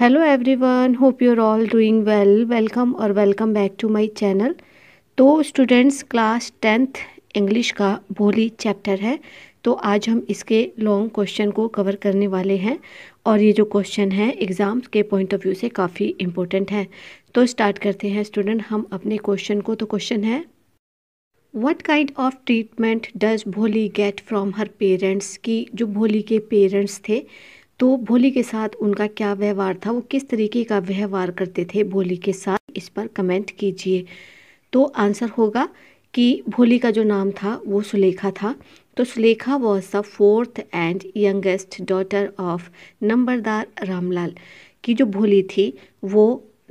Hello everyone hope you are all doing well welcome और welcome back to my channel तो students class tenth English का Bholi chapter है तो आज हम इसके लॉन्ग क्वेश्चन को कवर करने वाले हैं और ये जो क्वेश्चन है एग्ज़ाम्स के पॉइंट ऑफ व्यू से काफ़ी इम्पोर्टेंट है तो स्टार्ट करते हैं स्टूडेंट हम अपने क्वेश्चन को तो क्वेश्चन है what kind of treatment does Bholi get from her parents की जो भोली के पेरेंट्स थे तो भोली के साथ उनका क्या व्यवहार था वो किस तरीके का व्यवहार करते थे भोली के साथ इस पर कमेंट कीजिए तो आंसर होगा कि भोली का जो नाम था वो सुलेखा था तो Sulekha was the fourth and youngest daughter of numberdar Ramlal की जो भोली थी वो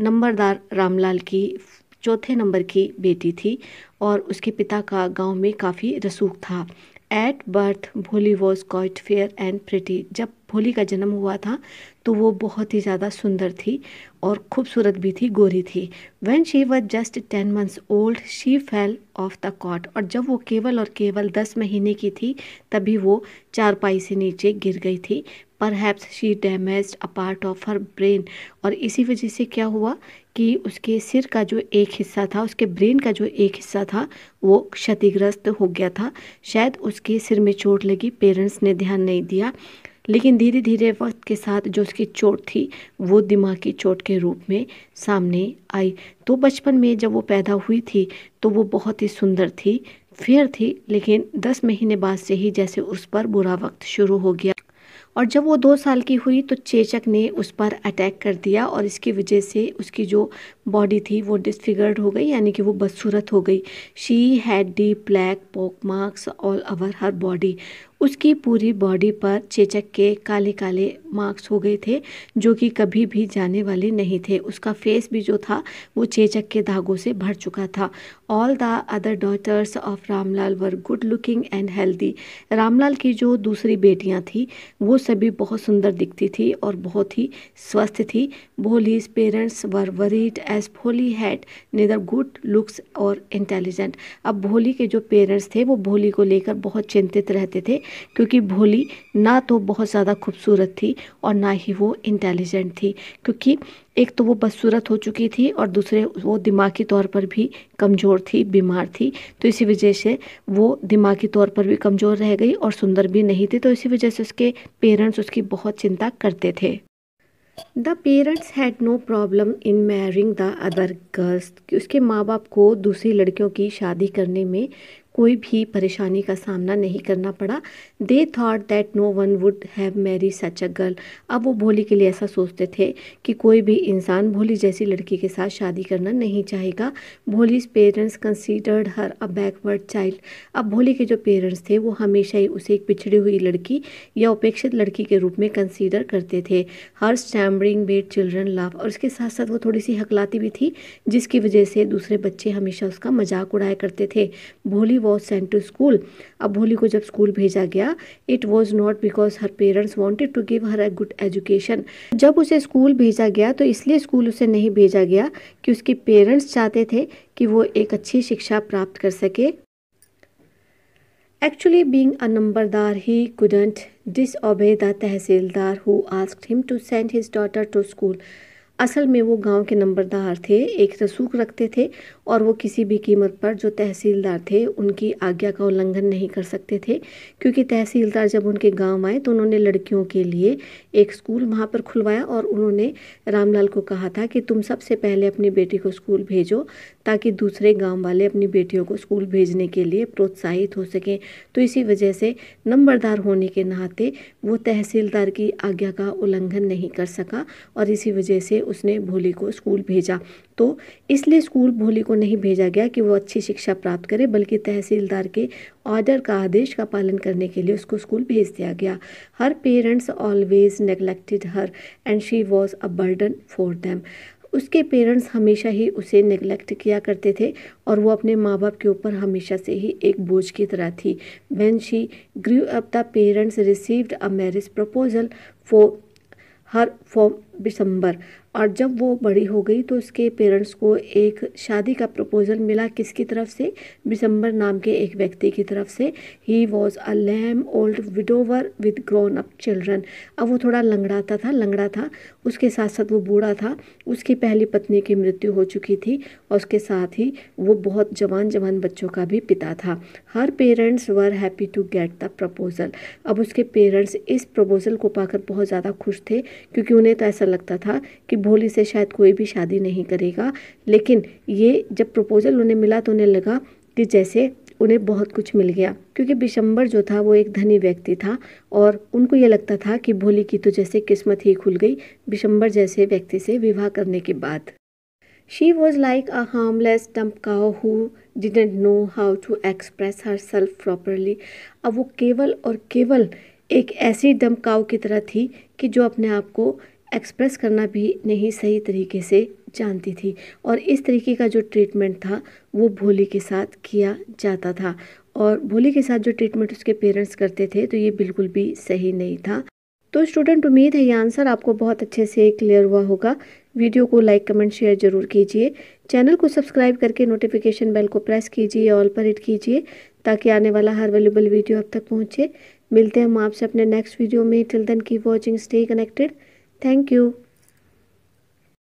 नंबरदार रामलाल की चौथे नंबर की बेटी थी और उसके पिता का गांव में काफ़ी रसूख था at birth Bholi was quite fair and pretty जब भोली का जन्म हुआ था तो वो बहुत ही ज़्यादा सुंदर थी और खूबसूरत भी थी गोरी थी when she was just ten months old she fell off the cot और जब वो केवल और केवल दस महीने की थी तभी वो चारपाई से नीचे गिर गई थी perhaps she damage a part of her brain और इसी वजह से क्या हुआ कि उसके सिर का जो एक हिस्सा था उसके ब्रेन का जो एक हिस्सा था वो क्षतिग्रस्त हो गया था शायद उसके सिर में चोट लगी पेरेंट्स ने ध्यान नहीं दिया लेकिन धीरे धीरे वक्त के साथ जो उसकी चोट थी वो दिमाग की चोट के रूप में सामने आई तो बचपन में जब वो पैदा हुई थी तो वो बहुत ही सुंदर थी फेयर थी लेकिन दस महीने बाद से ही जैसे उस पर बुरा वक्त शुरू हो गया और जब वो दो साल की हुई तो चेचक ने उस पर अटैक कर दिया और इसकी वजह से उसकी जो बॉडी थी वो डिसफिगर्ड हो गई यानी कि वो बदसूरत हो गई she had the black pox marks all over her body उसकी पूरी बॉडी पर चेचक के काले काले मार्क्स हो गए थे जो कि कभी भी जाने वाले नहीं थे उसका फेस भी जो था वो चेचक के धागों से भर चुका था all the other daughters of Ramlal were good looking and healthy Ramlal की जो दूसरी बेटियां थी वो सभी बहुत सुंदर दिखती थी और बहुत ही स्वस्थ थी Bholi's parents were worried as Bholi had neither good looks और इंटेलिजेंट अब भोली के जो पेरेंट्स थे वो भोली को लेकर बहुत चिंतित रहते थे क्योंकि भोली ना तो बहुत ज़्यादा खूबसूरत थी और ना ही वो इंटेलिजेंट थी क्योंकि एक तो वो बदसूरत हो चुकी थी और दूसरे वो दिमागी तौर पर भी कमज़ोर थी बीमार थी तो इसी वजह से वो दिमागी तौर पर भी कमज़ोर रह गई और सुंदर भी नहीं थी तो इसी वजह से उसके पेरेंट्स उसकी बहुत चिंता करते थे the parents had no problem in marrying the other girls उसके माँ बाप को दूसरी लड़कियों की शादी करने में कोई भी परेशानी का सामना नहीं करना पड़ा they thought that no one would have marry such a girl अब वो भोली के लिए ऐसा सोचते थे कि कोई भी इंसान भोली जैसी लड़की के साथ शादी करना नहीं चाहेगा Bholi parents considered her a backward child अब भोली के जो पेरेंट्स थे वो हमेशा ही उसे एक पिछड़ी हुई लड़की या उपेक्षित लड़की के रूप में कंसीडर करते थे her stammering bad children love और उसके साथ साथ वो थोड़ी सी हकलाती भी थी जिसकी वजह से दूसरे बच्चे हमेशा उसका मजाक उड़ाया करते थे भोली वॉज सेंट टू स्कूल अब भोली को जब स्कूल भेजा गया it was not because her parents wanted to give her a good education जब उसे स्कूल भेजा गया तो इसलिए स्कूल उसे नहीं भेजा गया कि उसके पेरेंट्स चाहते थे कि वो एक अच्छी शिक्षा प्राप्त कर सके Actually, being a numberdar, he couldn't disobey the tehsildar who ask him to send his daughter to school असल में वो गांव के नंबरदार थे एक रसूख रखते थे और वो किसी भी कीमत पर जो तहसीलदार थे उनकी आज्ञा का उल्लंघन नहीं कर सकते थे क्योंकि तहसीलदार जब उनके गांव आए तो उन्होंने लड़कियों के लिए एक स्कूल वहाँ पर खुलवाया और उन्होंने रामलाल को कहा था कि तुम सबसे पहले अपनी बेटी को स्कूल भेजो ताकि दूसरे गाँव वाले अपनी बेटियों को स्कूल भेजने के लिए प्रोत्साहित हो सकें तो इसी वजह से नंबरदार होने के नाते वो तहसीलदार की आज्ञा का उल्लंघन नहीं कर सका और इसी वजह से उसने भोली को स्कूल भेजा तो इसलिए स्कूल भोली को नहीं भेजा गया कि वो अच्छी शिक्षा प्राप्त करे बल्कि तहसीलदार के ऑर्डर का आदेश का पालन करने के लिए उसको स्कूल भेज दिया गया her parents always neglected her and she was a burden for them उसके पेरेंट्स हमेशा ही उसे नेग्लेक्ट किया करते थे और वो अपने माँ बाप के ऊपर हमेशा से ही एक बोझ की तरह थी when she grew up the parents received a marriage proposal for her for Bishamber और जब वो बड़ी हो गई तो उसके पेरेंट्स को एक शादी का प्रपोज़ल मिला किसकी तरफ से दिसंबर नाम के एक व्यक्ति की तरफ से ही was a lame old widower with grown up children अब वो थोड़ा लंगड़ाता था लंगड़ा था उसके साथ साथ वो बूढ़ा था उसकी पहली पत्नी की मृत्यु हो चुकी थी और उसके साथ ही वो बहुत जवान जवान बच्चों का भी पिता था her parents were happy to get the proposal अब उसके पेरेंट्स इस प्रपोज़ल को पाकर बहुत ज़्यादा खुश थे क्योंकि उन्हें तो ऐसा लगता था कि भोली से शायद कोई भी शादी नहीं करेगा लेकिन ये जब प्रपोज़ल उन्हें मिला तो उन्हें लगा कि जैसे उन्हें बहुत कुछ मिल गया क्योंकि बिशंबर जो था वो एक धनी व्यक्ति था और उनको ये लगता था कि भोली की तो जैसे किस्मत ही खुल गई बिशंबर जैसे व्यक्ति से विवाह करने के बाद She was like a harmless dumb cow who didn't know how to express herself properly. अब वो केवल और केवल एक ऐसी डम्प काव की तरह थी कि जो अपने आप को एक्सप्रेस करना भी नहीं सही तरीके से जानती थी और इस तरीके का जो ट्रीटमेंट था वो भोली के साथ किया जाता था और भोली के साथ जो ट्रीटमेंट उसके पेरेंट्स करते थे तो ये बिल्कुल भी सही नहीं था तो स्टूडेंट उम्मीद है ये आंसर आपको बहुत अच्छे से क्लियर हुआ होगा वीडियो को लाइक कमेंट शेयर जरूर कीजिए चैनल को सब्सक्राइब करके नोटिफिकेशन बेल को प्रेस कीजिए ऑल पर हिट कीजिए ताकि आने वाला हर वेलेबल वीडियो अब तक पहुँचे मिलते हैं हम आपसे अपने नेक्स्ट वीडियो में till then keep watching stay connected Thank you.